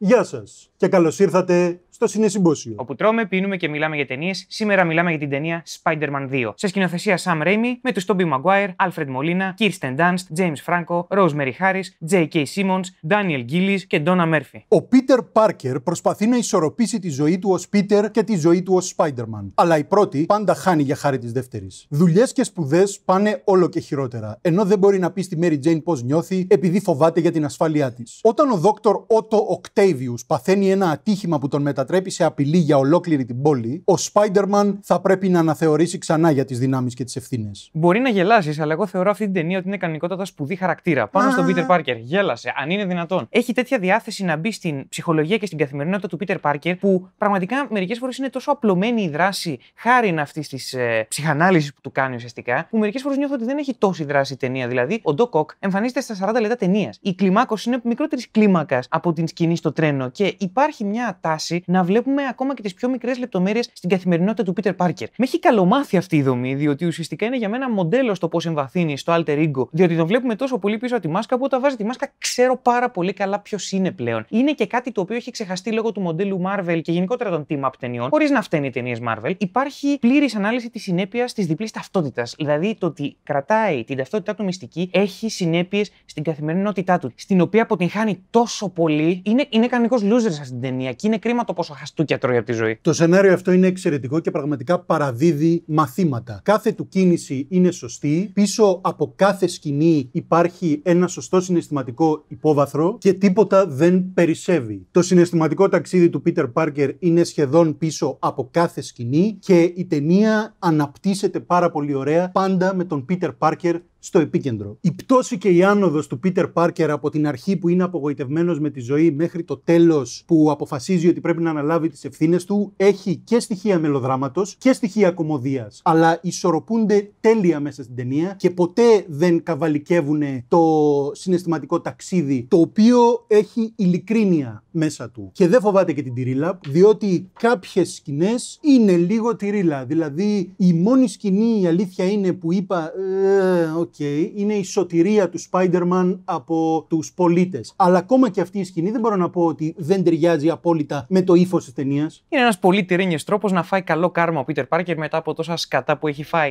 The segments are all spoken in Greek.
Γεια σας και καλώς ήρθατε στο Συνεσυμπόσιο. Όπου τρώμε, πίνουμε και μιλάμε για ταινίες. Σήμερα μιλάμε για την ταινία Spider-Man 2. Σε σκηνοθεσία Sam Raimi με τους Tobey Maguire, Alfred Molina, Kirsten Dunst, James Franco, Rosemary Harris, J.K. Simmons, Daniel Gillis και Donna Murphy. Ο Peter Parker προσπαθεί να ισορροπήσει τη ζωή του ως Peter και τη ζωή του ως Spider-Man. Αλλά η πρώτη πάντα χάνει για χάρη της δεύτερης. Δουλειές και σπουδές πάνε όλο και χειρότερα. Ενώ δεν μπορεί να πει στη Mary Jane πώς νιώθει επειδή φοβάται για την ασφάλειά της. Όταν ο Δόκτωρ Ότο Οκτέβιου παθαίνει ένα ατύχημα που τον μετατρέπει μετατρέπει σε απειλή για ολόκληρη την πόλη, ο Spider-Man θα πρέπει να αναθεωρήσει ξανά για τις δυνάμεις και τις ευθύνες. Μπορεί να γελάσεις, αλλά εγώ θεωρώ αυτή την ταινία ότι είναι κανονικότατα σπουδή χαρακτήρα. Πάνω στον Peter Parker. Γέλασε, αν είναι δυνατόν. Έχει τέτοια διάθεση να μπει στην ψυχολογία και στην καθημερινότητα του Peter Parker που πραγματικά μερικές φορές είναι τόσο απλωμένη η δράση χάρη αυτής της ε, ψυχανάλυσης που του κάνει ουσιαστικά, που μερικές φορές νιώθω ότι δεν έχει τόση δράση η ταινία. Δηλαδή, ο Doc Ock εμφανίζεται στα 40 λεπτά ταινίας. Η κλιμάκωση είναι μικρότερης κλίμακας από την σκηνή στο τρένο και υπάρχει μια τάση να να βλέπουμε ακόμα και τις πιο μικρές λεπτομέρειες στην καθημερινότητα του Peter Parker. Με έχει καλομάθει αυτή η δομή, διότι ουσιαστικά είναι για μένα μοντέλο στο πώς εμβαθύνει στο alter ego, διότι τον βλέπουμε τόσο πολύ πίσω από τη μάσκα που όταν βάζει τη μάσκα ξέρω πάρα πολύ καλά ποιος είναι πλέον. Είναι και κάτι το οποίο έχει ξεχαστεί λόγω του μοντέλου Marvel και γενικότερα των team-up ταινιών, χωρίς να φταίνει ταινίες Marvel. Υπάρχει πλήρης ανάλυση της συνέπειας της διπλής ταυτότητας. Δηλαδή το ότι κρατάει την ταυτότητά του μυστική έχει συνέπειες στην καθημερινότητά του, στην οποία αποτυγχάνει τόσο πολύ. Είναι, είναι κανονικός loser αυτή την ταινία και είναι κρίμα το πώ χαστούκια τρώει από τη ζωή. Το σενάριο αυτό είναι εξαιρετικό και πραγματικά παραδίδει μαθήματα. Κάθε του κίνηση είναι σωστή. Πίσω από κάθε σκηνή υπάρχει ένα σωστό συναισθηματικό υπόβαθρο και τίποτα δεν περισσεύει. Το συναισθηματικό ταξίδι του Πίτερ Πάρκερ είναι σχεδόν πίσω από κάθε σκηνή και η ταινία αναπτύσσεται πάρα πολύ ωραία πάντα με τον Peter Parker στο επίκεντρο. Η πτώση και η άνοδος του Πίτερ Πάρκερ από την αρχή που είναι απογοητευμένος με τη ζωή μέχρι το τέλος που αποφασίζει ότι πρέπει να αναλάβει τις ευθύνες του έχει και στοιχεία μελοδράματος και στοιχεία κομμωδίας. Αλλά ισορροπούνται τέλεια μέσα στην ταινία και ποτέ δεν καβαλικεύουν το συναισθηματικό ταξίδι το οποίο έχει ειλικρίνεια μέσα Και δεν φοβάται και την τυρίλα, διότι κάποιες σκηνές είναι λίγο τυρίλα. Δηλαδή, η μόνη σκηνή, η αλήθεια είναι που είπα, «Ε, οκ, okay, είναι η σωτηρία του Spider-Man από τους πολίτες. Αλλά ακόμα και αυτή η σκηνή δεν μπορώ να πω ότι δεν ταιριάζει απόλυτα με το ύφος της ταινίας. Είναι ένας πολύ τυρίνιο τρόπος να φάει καλό κάρμα ο Πίτερ Πάρκερ μετά από τόσα σκατά που έχει φάει.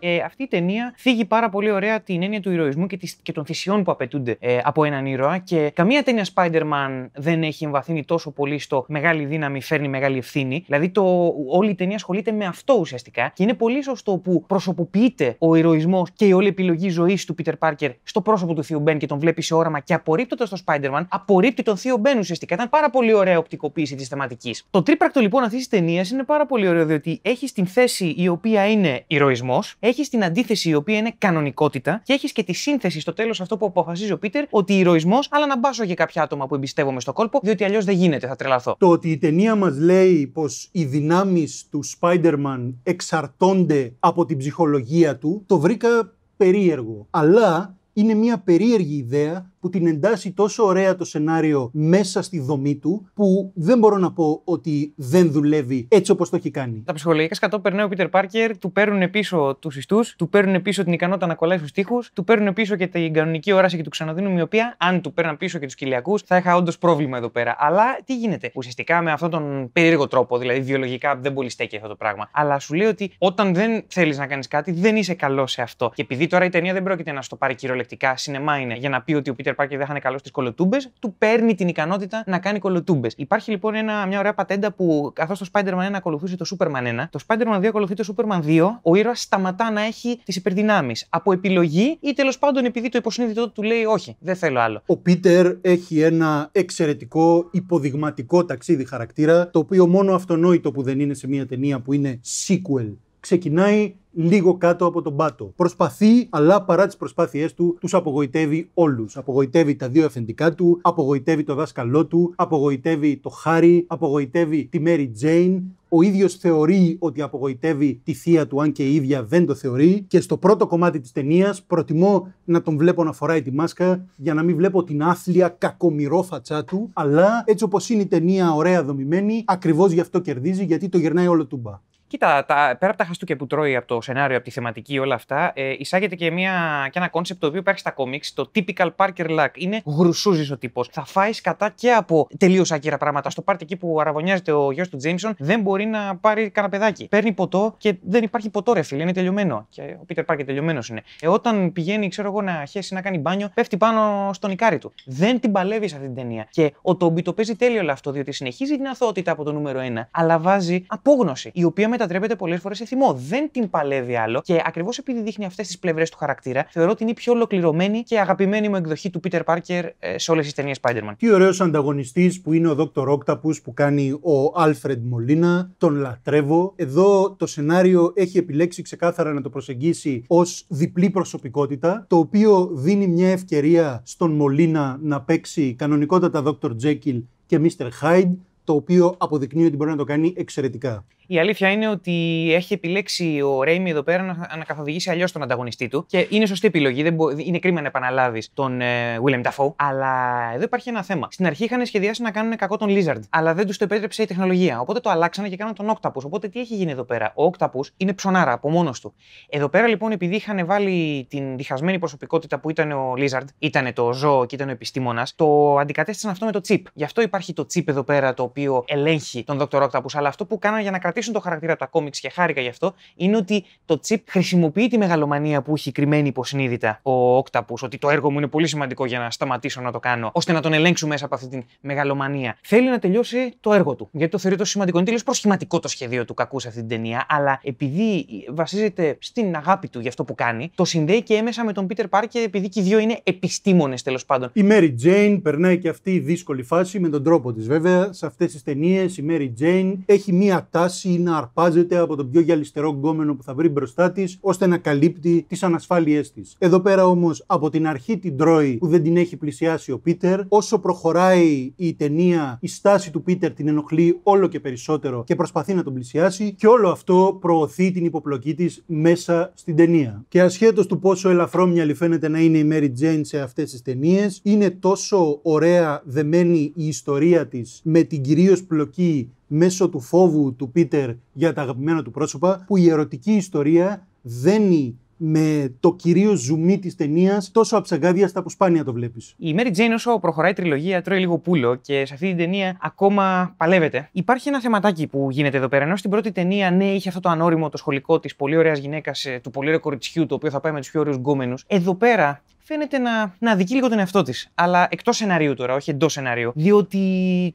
Ε, αυτή η ταινία θίγει πάρα πολύ ωραία την έννοια του ηρωισμού και, της, και των θυσιών που απαιτούνται ε, από έναν ήρωα. Και καμία ταινία Spider-Man δεν έχει εμβαθύνει τόσο πολύ στο μεγάλη δύναμη φέρνει μεγάλη ευθύνη. Δηλαδή, το, όλη η ταινία ασχολείται με αυτό ουσιαστικά. Και είναι πολύ σωστό που προσωποποιείται ο ηρωισμός και η όλη επιλογή ζωής του Peter Parker στο πρόσωπο του Θείου Μπεν και τον βλέπει σε όραμα και απορρίπτοντας τον Spider-Man, απορρίπτει τον θείο Μπεν ουσιαστικά. Ήταν πάρα πολύ ωραία οπτικοποίηση της θεματικής. Το τρίπρακτο λοιπόν αυτής της ταινίας είναι πάρα πολύ ωραίο διότι έχει την θέση η οποία είναι ηρωισμός, έχεις την αντίθεση η οποία είναι κανονικότητα και έχεις και τη σύνθεση στο τέλος αυτό που αποφασίζει ο Πίτερ ότι ηρωισμός, αλλά να μπάσω για κάποια άτομα που εμπιστεύομαι στο κόλπο, διότι αλλιώς δεν γίνεται, θα τρελαθώ. Το ότι η ταινία μας λέει πως οι δυνάμεις του Spider-Man εξαρτώνται από την ψυχολογία του, το βρήκα περίεργο. Αλλά είναι μια περίεργη ιδέα που την εντάσσει τόσο ωραία το σενάριο μέσα στη δομή του, που δεν μπορώ να πω ότι δεν δουλεύει έτσι όπως το έχει κάνει. Τα ψυχολογικά σκατό περνάει ο Πίτερ Πάρκερ, του παίρνουν πίσω τους ιστούς, του παίρνουν πίσω την ικανότητα να κολλάει στους τοίχους, του παίρνουν πίσω και την κανονική όραση και του ξαναδίνουν η οποία, αν του παίρναν πίσω και τους κυλιακού, θα είχα όντως πρόβλημα εδώ πέρα. Αλλά τι γίνεται. Ουσιαστικά με αυτόν τον περίεργο τρόπο, δηλαδή βιολογικά δεν πολύ στέκει αυτό το πράγμα. Αλλά σου λέει ότι όταν δεν θέλεις να κάνεις κάτι, δεν είσαι καλό σε αυτό. Και επειδή τώρα η ταινία δεν πρόκειται να στο πάρει κυριολεκτικά, σινεμά είναι, για να πει ότι ο Peter Parker δεν θα είναι καλός στις κολοτούμπες, του παίρνει την ικανότητα να κάνει κολοτούμπες. Υπάρχει λοιπόν ένα, μια ωραία πατέντα που καθώς το Spider-Man 1 ακολουθούσε το Superman 1, το Spider-Man 2 ακολουθεί το Superman 2, ο ήρωας σταματά να έχει τις υπερδυνάμεις. Από επιλογή ή τέλος πάντων επειδή το υποσυνείδητό του λέει Όχι, δεν θέλω άλλο. Ο Πίτερ έχει ένα εξαιρετικό υποδειγματικό ταξίδι χαρακτήρα, το οποίο μόνο αυτονόητο που δεν είναι σε μια ταινία που είναι sequel ξεκινάει λίγο κάτω από τον πάτο. Προσπαθεί, αλλά παρά τις προσπάθειές του, τους απογοητεύει όλους. Απογοητεύει τα δύο αφεντικά του, απογοητεύει το δάσκαλό του, απογοητεύει το Χάρι, απογοητεύει τη Μέρι Τζέιν. Ο ίδιος θεωρεί ότι απογοητεύει τη θεία του, αν και η ίδια δεν το θεωρεί. Και στο πρώτο κομμάτι της ταινίας, προτιμώ να τον βλέπω να φοράει τη μάσκα για να μην βλέπω την άθλια κακομοιρό φατσά του. Αλλά έτσι όπως είναι η ταινία, ωραία δομημένη, ακριβώς γι' αυτό κερδίζει, γιατί το γυρνάει όλο τούμπα. Κοίτα, τα, πέρα από τα χαστούκια που τρώει από το σενάριο, από τη θεματική, όλα αυτά, ε, εισάγεται και, μια, και ένα κόνσεπτ το οποίο υπάρχει στα κόμιξ, το typical Parker Luck. Είναι γρουσούζης ο τύπος. Θα φάεις κατά και από τελείως άκυρα πράγματα. Στο πάρτι εκεί που αραβωνιάζεται ο γιος του Τζέιμσον, δεν μπορεί να πάρει κανένα παιδάκι. Παίρνει ποτό και δεν υπάρχει ποτό, ρε φίλε, είναι τελειωμένο. Και ο Πίτερ Πάρκερ τελειωμένος είναι. Ε, όταν πηγαίνει, ξέρω εγώ, να χέσει να κάνει μπάνιο, πέφτει πάνω στον νικάρι του. Δεν την παλεύεις σε αυτή την ταινία. Και ο Τόμπι το παίζει τέλειο όλο αυτό, διότι συνεχίζει την αθότητα από το νούμερο 1, αλλά βάζει απόγνωση, η οποία μετατρέπεται πολλές φορές σε θυμό. Δεν την παλεύει άλλο και ακριβώς επειδή δείχνει αυτές τις πλευρές του χαρακτήρα, θεωρώ ότι είναι η πιο ολοκληρωμένη και αγαπημένη μου εκδοχή του Peter Parker ε, σε όλες τις ταινίες Spider-Man. Τι ωραίος ανταγωνιστής που είναι ο Dr. Octopus που κάνει ο Alfred Molina, τον λατρεύω. Εδώ το σενάριο έχει επιλέξει ξεκάθαρα να το προσεγγίσει ως διπλή προσωπικότητα, το οποίο δίνει μια ευκαιρία στον Μολίνα να παίξει κανονικότατα Dr. Jekyll και Mr. Hyde, το οποίο αποδεικνύει ότι μπορεί να το κάνει εξαιρετικά. Η αλήθεια είναι ότι έχει επιλέξει ο Ρέιμι εδώ πέρα να, να καθοδηγήσει αλλιώς τον ανταγωνιστή του. Και είναι σωστή επιλογή. Δεν μπο... Είναι κρίμα να επαναλάβεις τον ε, Willem Dafoe. Αλλά εδώ υπάρχει ένα θέμα. Στην αρχή είχαν σχεδιάσει να κάνουν κακό τον Lizard, αλλά δεν τους το επέτρεψε η τεχνολογία. Οπότε το αλλάξανε και κάναν τον Octopus. Οπότε τι έχει γίνει εδώ πέρα. Ο Octopus είναι ψωνάρα από μόνος του. Εδώ πέρα λοιπόν επειδή είχαν βάλει την διχασμένη προσωπικότητα που ήταν ο Lizard, ήταν το ζώο και ήταν ο επιστήμονας, το αντικατέστησαν αυτό με το chip. Γι' αυτό υπάρχει το chip εδώ πέρα το οποίο ελέγχει τον Dr. Octopus, αλλά αυτό που κάνανε για να κρατήσουν κρατήσουν το χαρακτήρα του τα κόμιξ και χάρηκα γι' αυτό, είναι ότι το τσίπ χρησιμοποιεί τη μεγαλομανία που έχει κρυμμένη υποσυνείδητα ο Octopus, ότι το έργο μου είναι πολύ σημαντικό για να σταματήσω να το κάνω, ώστε να τον ελέγξω μέσα από αυτή την μεγαλομανία. Θέλει να τελειώσει το έργο του, γιατί το θεωρεί τόσο σημαντικό. Είναι τελείως προσχηματικό το σχέδιο του κακού σε αυτή την ταινία, αλλά επειδή βασίζεται στην αγάπη του για αυτό που κάνει, το συνδέει και έμεσα με τον Peter Πάρκε επειδή και οι δύο είναι επιστήμονες τέλος πάντων. Η Mary Jane περνάει και αυτή η δύσκολη φάση με τον τρόπο της βέβαια. Σε αυτές τις ταινίες η Mary Jane έχει μία τάση ή να αρπάζεται από τον πιο γυαλιστερό γκόμενο που θα βρει μπροστά της, ώστε να καλύπτει τις ανασφάλειές της. Εδώ πέρα όμως από την αρχή την τρώει που δεν την έχει πλησιάσει ο Πίτερ. Όσο προχωράει η ταινία, η στάση του Πίτερ την ενοχλεί όλο και περισσότερο και προσπαθεί να τον πλησιάσει, και όλο αυτό προωθεί την υποπλοκή της μέσα στην ταινία. Και ασχέτως του πόσο ελαφρόμυαλη φαίνεται να είναι η Mary Jane σε αυτές τις ταινίες, είναι τόσο ωραία δεμένη η ιστορία της με την κυρίως πλοκή μέσω του φόβου του Πίτερ για τα αγαπημένα του πρόσωπα, που η ερωτική ιστορία δένει με το κυρίως ζουμί της ταινίας τόσο στα που σπάνια το βλέπεις. Η Mary Jane, όσο προχωράει η τριλογία, τρώει λίγο πουλο και σε αυτή την ταινία ακόμα παλεύεται. Υπάρχει ένα θεματάκι που γίνεται εδώ πέρα. Ενώ στην πρώτη ταινία, ναι, είχε αυτό το ανώριμο, το σχολικό της πολύ ωραίας γυναίκας, ε, του πολύ ωραίου κοριτσιού, το οποίο θα πάει με τους πιο ωραίους γκόμενους. Εδώ πέρα φαίνεται να, να δικεί λίγο τον εαυτό της. Αλλά εκτός σεναρίου τώρα, όχι εντός σεναρίου. Διότι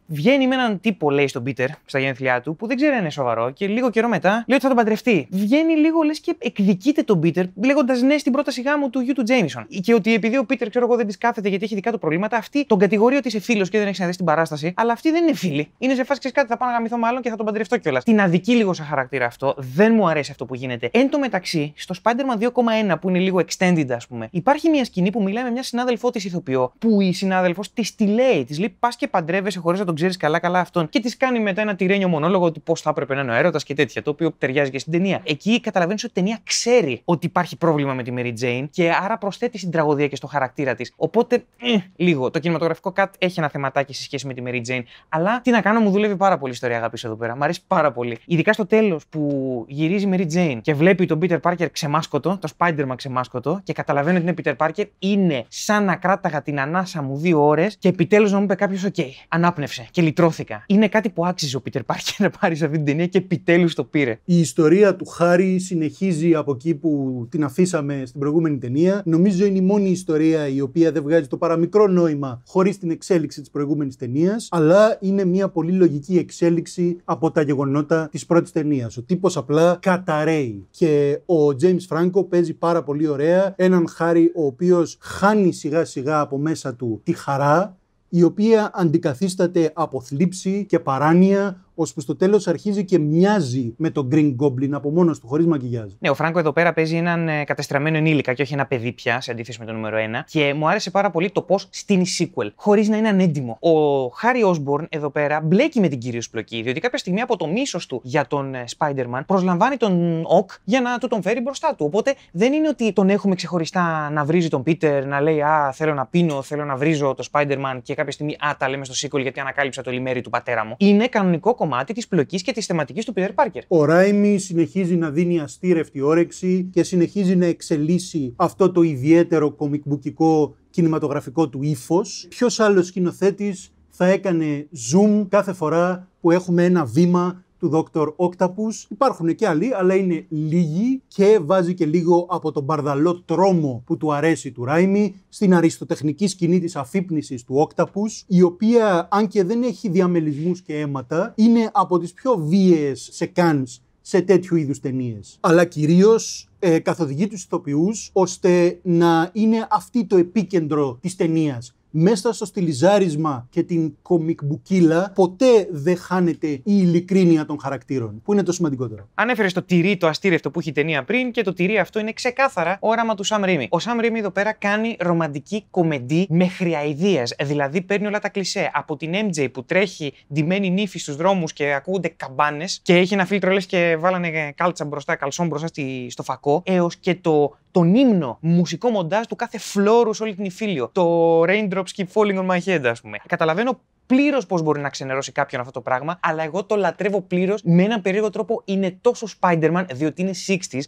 βγαίνει με έναν τύπο, λέει στον Πίτερ, στα γενέθλιά του, που δεν ξέρει αν είναι σοβαρό και λίγο καιρό μετά λέει ότι θα τον παντρευτεί. Βγαίνει λίγο λες και εκδικείται τον Πίτερ, λέγοντας ναι στην πρόταση γάμου του γιου του Τζέιμισον. Και ότι επειδή ο Πίτερ, ξέρω εγώ, δεν της κάθεται γιατί έχει δικά του προβλήματα, αυτή τον κατηγορεί ότι είσαι φίλος και δεν έχεις δει την παράσταση, αλλά αυτή δεν είναι φίλη. Είναι σε φάση κάτι, θα πάω να γαμηθώ μάλλον και θα τον παντρευτώ κιόλας. Την αδική λίγο σαν χαρακτήρα αυτό, δεν μου αρέσει αυτό που γίνεται. Εν τω μεταξύ, στο Spider-Man 2,1 που είναι λίγο extended, ας πούμε, υπάρχει μια σκηνή σκηνή που μιλάει με μια συνάδελφό της ηθοποιό, που η συνάδελφος της τη λέει, της λέει πας και παντρεύεσαι χωρίς να τον ξέρεις καλά-καλά αυτόν. Και της κάνει μετά ένα τυρένιο μονόλογο του πώς θα έπρεπε να είναι ο έρωτας και τέτοια, το οποίο ταιριάζει και στην ταινία. Εκεί καταλαβαίνεις ότι η ταινία ξέρει ότι υπάρχει πρόβλημα με τη Mary Jane και άρα προσθέτει στην τραγωδία και στο χαρακτήρα της. Οπότε, ε, λίγο. Το κινηματογραφικό cut έχει ένα θεματάκι σε σχέση με τη Mary Jane. Αλλά τι να κάνω, μου δουλεύει πάρα πολύ η ιστορία αγάπη εδώ πέρα. Μ' αρέσει πάρα πολύ. Ειδικά στο τέλος που γυρίζει η Mary Jane και βλέπει τον Peter Parker ξεμάσκοτο, το Spider-Man ξεμάσκοτο και καταλαβαίνει ότι είναι Peter Parker, είναι σαν να κράταγα την ανάσα μου δύο ώρες και επιτέλους να μου είπε κάποιος: οκ, ανάπνευσε και λυτρώθηκα. Είναι κάτι που άξιζε ο Πίτερ Πάρκερ να πάρει σε αυτή την ταινία και επιτέλους το πήρε. Η ιστορία του Χάρη συνεχίζει από εκεί που την αφήσαμε στην προηγούμενη ταινία. Νομίζω είναι η μόνη ιστορία η οποία δεν βγάζει το παραμικρό νόημα χωρίς την εξέλιξη της προηγούμενης ταινίας, αλλά είναι μια πολύ λογική εξέλιξη από τα γεγονότα της πρώτης ταινίας. Ο τύπος απλά καταραίει. Και ο James Φράγκο παίζει πάρα πολύ ωραία έναν Χάρη ο οποίος χάνει σιγά σιγά από μέσα του τη χαρά, η οποία αντικαθίσταται από θλίψη και παράνοια, που στο τέλος αρχίζει και μοιάζει με τον Green Goblin από μόνος του, χωρίς μακιγιάζ. Ναι, ο Φράγκο εδώ πέρα παίζει έναν ε, κατεστραμμένο ενήλικα και όχι ένα παιδί πια, σε αντίθεση με το νούμερο 1. Και μου άρεσε πάρα πολύ το πώς στην sequel, χωρίς να είναι ανέντιμο. Ο Χάρι Όσμπορν εδώ πέρα μπλέκει με την κυρίω πλοκή, διότι κάποια στιγμή από το μίσος του για τον ε, Spider-Man προσλαμβάνει τον Οκ για να του τον φέρει μπροστά του. Οπότε δεν είναι ότι τον έχουμε ξεχωριστά να βρίζει τον Πίτερ, να λέει Α, θέλω να πίνω, θέλω να βρίζω το Spider-Man και κάποια στιγμή Α, τα λέμε στο sequel γιατί ανακάλυψα το λιμέρι του πατέρα μου. Είναι κανονικό κομμάτι της πλοκής και της θεματικής του Peter Parker. Ο Ράιμι συνεχίζει να δίνει αστήρευτη όρεξη και συνεχίζει να εξελίσσει αυτό το ιδιαίτερο κομικμπουκικό κινηματογραφικό του ύφος. Ποιος άλλος σκηνοθέτης θα έκανε zoom κάθε φορά που έχουμε ένα βήμα του Dr. Octopus. Υπάρχουν και άλλοι, αλλά είναι λίγοι και βάζει και λίγο από τον μπαρδαλό τρόμο που του αρέσει του Ράιμι στην αριστοτεχνική σκηνή της αφύπνισης του Octopus, η οποία αν και δεν έχει διαμελισμούς και αίματα, είναι από τις πιο βίαιες σε κάνς σε τέτοιου είδους ταινίες. Αλλά κυρίως ε, καθοδηγεί τους ηθοποιούς ώστε να είναι αυτή το επίκεντρο της ταινίας μέσα στο στυλιζάρισμα και την κομικμπουκίλα ποτέ δεν χάνεται η ειλικρίνεια των χαρακτήρων, που είναι το σημαντικότερο. Ανέφερε το τυρί, το αστήρευτο που έχει η ταινία πριν και το τυρί αυτό είναι ξεκάθαρα όραμα του Σαμ Ρίμι. Ο Σαμ Ρίμι εδώ πέρα κάνει ρομαντική κομεντή με χρειαϊδία. Δηλαδή παίρνει όλα τα κλισέ. Από την MJ που τρέχει ντυμένη νύφη στους δρόμους και ακούγονται καμπάνες και έχει ένα φίλτρο λες και βάλανε κάλτσα μπροστά, καλσόν μπροστά στο φακό, έως και το τον ύμνο μουσικό μοντάζ του κάθε φλόρους σε όλη την υφήλιο. Το raindrop drops keep falling on my head, ας πούμε. Καταλαβαίνω πλήρως πώς μπορεί να ξενερώσει κάποιον αυτό το πράγμα, αλλά εγώ το λατρεύω πλήρως με έναν περίεργο τρόπο. Είναι τόσο Spider-Man, διότι είναι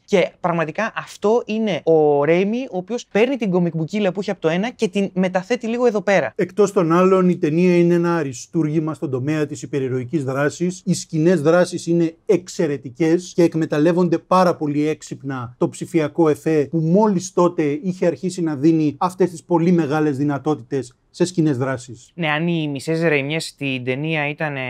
και πραγματικά αυτό είναι ο Ρέιμι, ο οποίος παίρνει την κομικ που έχει από το ένα και την μεταθέτει λίγο εδώ πέρα. Εκτός των άλλων, η ταινία είναι ένα αριστούργημα στον τομέα της υπερηρωικής δράσης. Οι σκηνές δράσης είναι εξαιρετικές και εκμεταλλεύονται πάρα πολύ έξυπνα το ψηφιακό εφέ που μόλις τότε είχε αρχίσει να δίνει αυτές τις πολύ μεγάλες δυνατότητες σε σκηνές δράσης. Ναι, αν οι μισές ρεμιέ στην ταινία ήταν ε,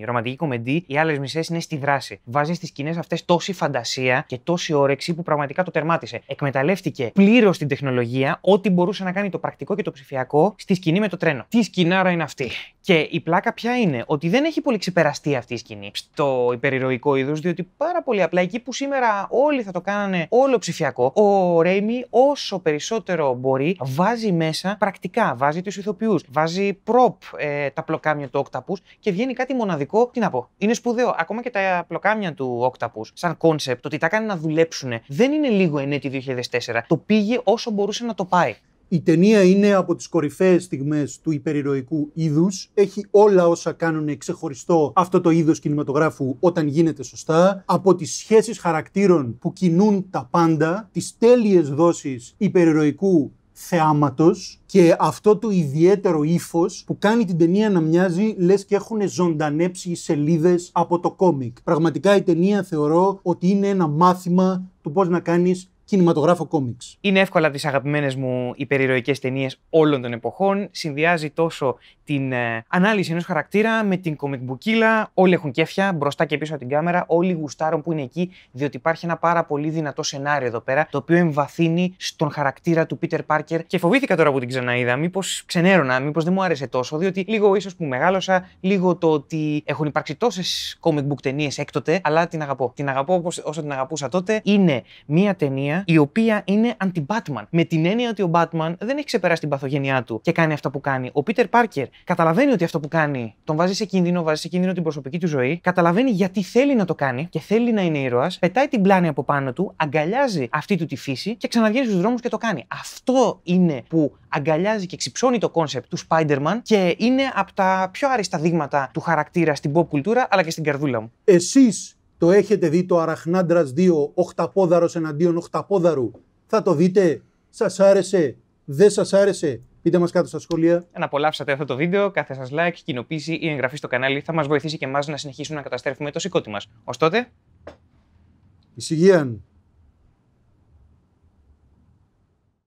η ρομαντική κομμεντή, οι άλλες μισές είναι στη δράση. Βάζει στις σκηνές αυτές τόση φαντασία και τόση όρεξη που πραγματικά το τερμάτισε. Εκμεταλλεύτηκε πλήρως την τεχνολογία, ό,τι μπορούσε να κάνει το πρακτικό και το ψηφιακό στη σκηνή με το τρένο. Τι σκηνάρα είναι αυτή. Και η πλάκα ποια είναι, ότι δεν έχει πολύ ξεπεραστεί αυτή η σκηνή στο υπερηρωικό είδος, διότι πάρα πολύ απλά εκεί που σήμερα όλοι θα το κάνανε όλο ψηφιακό, ο Ρέιμι όσο περισσότερο μπορεί βάζει μέσα πρακτικά, βάζει τους ηθοποιούς, βάζει προπ ε, τα πλοκάμια του Όκταπου και βγαίνει κάτι μοναδικό. Τι να πω, είναι σπουδαίο. Ακόμα και τα πλοκάμια του Όκταπου, σαν κόνσεπτ, ότι τα κάνει να δουλέψουν, δεν είναι λίγο ενέτη 2004. Το πήγε όσο μπορούσε να το πάει. Η ταινία είναι από τις κορυφαίες στιγμές του υπερηρωικού είδους. Έχει όλα όσα κάνουν ξεχωριστό αυτό το είδος κινηματογράφου όταν γίνεται σωστά. Από τις σχέσεις χαρακτήρων που κινούν τα πάντα, τις τέλειες δόσεις υπερηρωικού θεάματος και αυτό το ιδιαίτερο ύφος που κάνει την ταινία να μοιάζει λες και έχουν ζωντανέψει οι σελίδες από το κόμικ. Πραγματικά η ταινία θεωρώ ότι είναι ένα μάθημα του πώς να κάνεις κινηματογράφο κόμιξ. Είναι εύκολα τις αγαπημένες μου υπερηρωικέ ταινίες όλων των εποχών. Συνδυάζει τόσο την ε, ανάλυση ενός χαρακτήρα με την κομικμπουκίλα. Όλοι έχουν κέφια μπροστά και πίσω από την κάμερα. Όλοι γουστάρουν που είναι εκεί, διότι υπάρχει ένα πάρα πολύ δυνατό σενάριο εδώ πέρα, το οποίο εμβαθύνει στον χαρακτήρα του Πίτερ Πάρκερ. Και φοβήθηκα τώρα που την ξαναείδα. Μήπως ξενέρωνα, μήπως δεν μου άρεσε τόσο, διότι λίγο ίσως που μεγάλωσα, λίγο το ότι έχουν υπάρξει τόσες κομικ book ταινίες έκτοτε, αλλά την αγαπώ. Την αγαπώ όσο την αγαπούσα τότε. Είναι μία ταινία η οποία είναι αντι-Batman. Με την έννοια ότι ο Batman δεν έχει ξεπεράσει την παθογένειά του και κάνει αυτά που κάνει. Ο Peter Parker καταλαβαίνει ότι αυτό που κάνει τον βάζει σε κίνδυνο, βάζει σε κίνδυνο την προσωπική του ζωή, καταλαβαίνει γιατί θέλει να το κάνει και θέλει να είναι ήρωας, πετάει την πλάνη από πάνω του, αγκαλιάζει αυτή του τη φύση και ξαναβγαίνει στους δρόμους και το κάνει. Αυτό είναι που αγκαλιάζει και ξυψώνει το κόνσεπτ του Spider-Man και είναι από τα πιο άριστα δείγματα του χαρακτήρα στην pop κουλτούρα αλλά και στην καρδούλα μου. Εσείς το έχετε δει το Αραχνάντρας 2, οχταπόδαρος εναντίον οχταπόδαρου. Θα το δείτε. Σας άρεσε. Δεν σας άρεσε. Πείτε μας κάτω στα σχόλια. Αν απολαύσατε αυτό το βίντεο. Κάθε σας like, κοινοποίηση ή εγγραφή στο κανάλι θα μας βοηθήσει και εμάς να συνεχίσουμε να καταστρέφουμε το σηκώτη μας. Ως τότε.